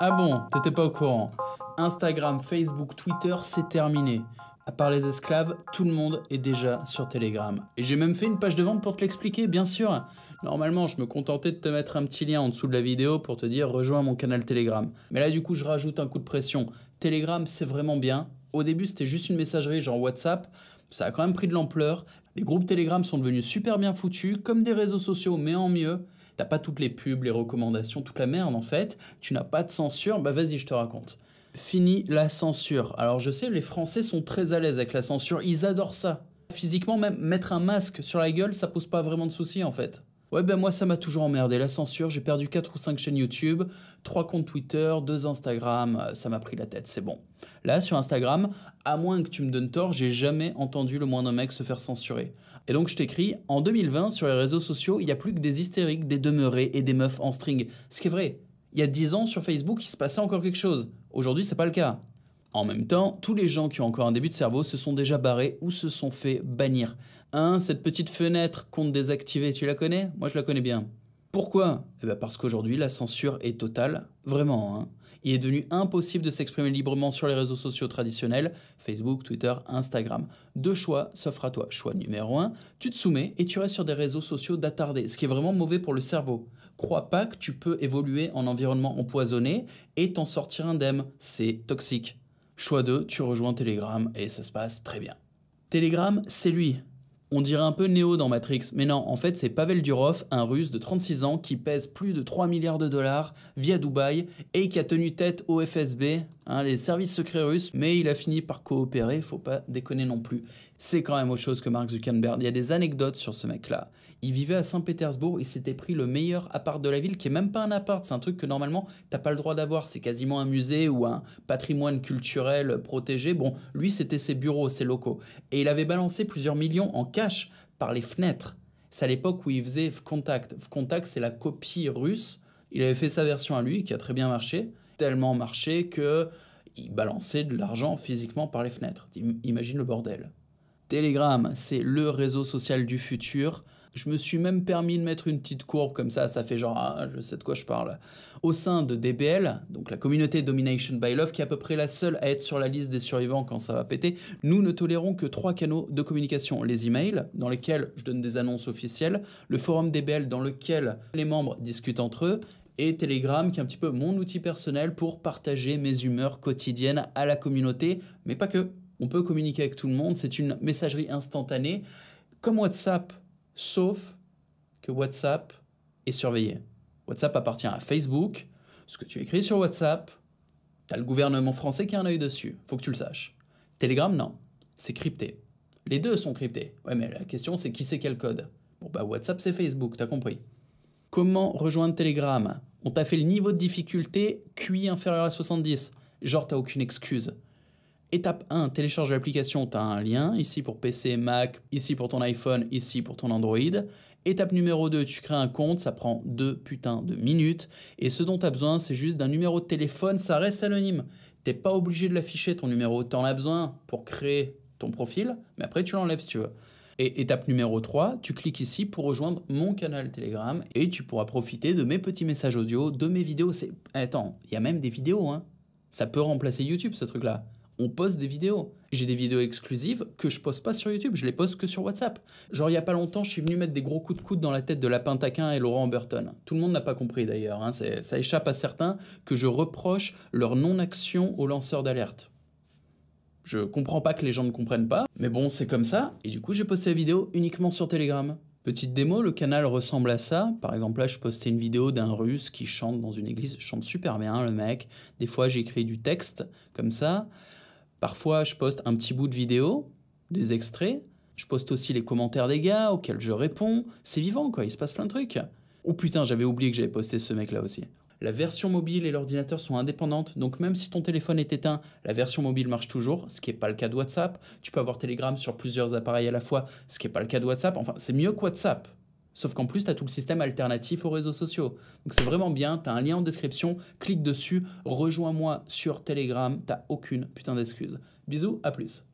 Ah bon, t'étais pas au courant. Instagram, Facebook, Twitter, c'est terminé. À part les esclaves, tout le monde est déjà sur Telegram. Et j'ai même fait une page de vente pour te l'expliquer, bien sûr. Normalement, je me contentais de te mettre un petit lien en dessous de la vidéo pour te dire rejoins mon canal Telegram. Mais là, du coup, je rajoute un coup de pression. Telegram, c'est vraiment bien. Au début, c'était juste une messagerie genre WhatsApp. Ça a quand même pris de l'ampleur. Les groupes Telegram sont devenus super bien foutus, comme des réseaux sociaux, mais en mieux t'as pas toutes les pubs, les recommandations, toute la merde en fait, tu n'as pas de censure, bah vas-y, je te raconte. Fini la censure. Alors je sais, les Français sont très à l'aise avec la censure, ils adorent ça. Physiquement, même mettre un masque sur la gueule, ça pose pas vraiment de soucis en fait. Ouais, ben moi ça m'a toujours emmerdé, la censure, j'ai perdu 4 ou 5 chaînes YouTube, 3 comptes Twitter, 2 Instagram, euh, ça m'a pris la tête, c'est bon. Là, sur Instagram, à moins que tu me donnes tort, j'ai jamais entendu le moindre mec se faire censurer. Et donc je t'écris, en 2020, sur les réseaux sociaux, il n'y a plus que des hystériques, des demeurés et des meufs en string. Ce qui est vrai. Il y a 10 ans, sur Facebook, il se passait encore quelque chose. Aujourd'hui, c'est pas le cas. En même temps, tous les gens qui ont encore un début de cerveau se sont déjà barrés ou se sont fait bannir. Hein, cette petite fenêtre compte désactiver, tu la connais Moi je la connais bien. Pourquoi eh bien Parce qu'aujourd'hui la censure est totale, vraiment. Hein. Il est devenu impossible de s'exprimer librement sur les réseaux sociaux traditionnels, Facebook, Twitter, Instagram. Deux choix s'offrent à toi. Choix numéro 1, tu te soumets et tu restes sur des réseaux sociaux d'attarder, ce qui est vraiment mauvais pour le cerveau. Crois pas que tu peux évoluer en environnement empoisonné et t'en sortir indemne, c'est toxique. Choix 2, tu rejoins Telegram et ça se passe très bien. Telegram, c'est lui, on dirait un peu Néo dans Matrix, mais non, en fait c'est Pavel Durov, un russe de 36 ans qui pèse plus de 3 milliards de dollars via Dubaï et qui a tenu tête au FSB, hein, les services secrets russes, mais il a fini par coopérer, faut pas déconner non plus. C'est quand même autre chose que Mark Zuckerberg, il y a des anecdotes sur ce mec-là. Il vivait à Saint-Pétersbourg, il s'était pris le meilleur appart de la ville, qui est même pas un appart, c'est un truc que normalement t'as pas le droit d'avoir, c'est quasiment un musée ou un patrimoine culturel protégé. Bon, lui c'était ses bureaux, ses locaux. Et il avait balancé plusieurs millions en par les fenêtres. C'est à l'époque où il faisait Contact. Contact, c'est la copie russe. Il avait fait sa version à lui qui a très bien marché, tellement marché que il balançait de l'argent physiquement par les fenêtres. Imagine le bordel. Telegram, c'est le réseau social du futur. Je me suis même permis de mettre une petite courbe comme ça, ça fait genre, ah, je sais de quoi je parle. Au sein de DBL, donc la communauté Domination by Love, qui est à peu près la seule à être sur la liste des survivants quand ça va péter, nous ne tolérons que trois canaux de communication. Les emails, dans lesquels je donne des annonces officielles, le forum DBL, dans lequel les membres discutent entre eux, et Telegram, qui est un petit peu mon outil personnel pour partager mes humeurs quotidiennes à la communauté, mais pas que. On peut communiquer avec tout le monde, c'est une messagerie instantanée. Comme WhatsApp, sauf que WhatsApp est surveillé. WhatsApp appartient à Facebook. Ce que tu écris sur WhatsApp, t'as le gouvernement français qui a un œil dessus. Faut que tu le saches. Telegram, non. C'est crypté. Les deux sont cryptés. Ouais, mais la question, c'est qui sait quel code Bon, bah, WhatsApp, c'est Facebook, t'as compris. Comment rejoindre Telegram On t'a fait le niveau de difficulté QI inférieur à 70. Genre, t'as aucune excuse. Étape 1, télécharge l'application, tu as un lien, ici pour PC, Mac, ici pour ton iPhone, ici pour ton Android. Étape numéro 2, tu crées un compte, ça prend 2 putains de minutes. Et ce dont tu as besoin, c'est juste d'un numéro de téléphone, ça reste anonyme. T'es pas obligé de l'afficher ton numéro, t'en as besoin pour créer ton profil, mais après tu l'enlèves si tu veux. Et étape numéro 3, tu cliques ici pour rejoindre mon canal Telegram et tu pourras profiter de mes petits messages audio, de mes vidéos. Attends, il y a même des vidéos, hein. Ça peut remplacer YouTube ce truc-là on poste des vidéos. J'ai des vidéos exclusives que je poste pas sur YouTube, je les poste que sur WhatsApp. Genre, il y a pas longtemps, je suis venu mettre des gros coups de coude dans la tête de Lapin Taquin et Laurent Burton. Tout le monde n'a pas compris d'ailleurs, hein. ça échappe à certains que je reproche leur non-action aux lanceurs d'alerte. Je comprends pas que les gens ne comprennent pas, mais bon, c'est comme ça, et du coup, j'ai posté la vidéo uniquement sur Telegram. Petite démo, le canal ressemble à ça. Par exemple, là, je postais une vidéo d'un russe qui chante dans une église. chante super bien, le mec. Des fois, j'ai écrit du texte, comme ça. Parfois, je poste un petit bout de vidéo, des extraits. Je poste aussi les commentaires des gars auxquels je réponds. C'est vivant, quoi. Il se passe plein de trucs. Oh putain, j'avais oublié que j'avais posté ce mec-là aussi. La version mobile et l'ordinateur sont indépendantes, donc même si ton téléphone est éteint, la version mobile marche toujours, ce qui n'est pas le cas de WhatsApp. Tu peux avoir Telegram sur plusieurs appareils à la fois, ce qui n'est pas le cas de WhatsApp. Enfin, c'est mieux que WhatsApp. Sauf qu'en plus, tu as tout le système alternatif aux réseaux sociaux. Donc c'est vraiment bien, tu as un lien en description, clique dessus, rejoins-moi sur Telegram, t'as aucune putain d'excuse. Bisous, à plus.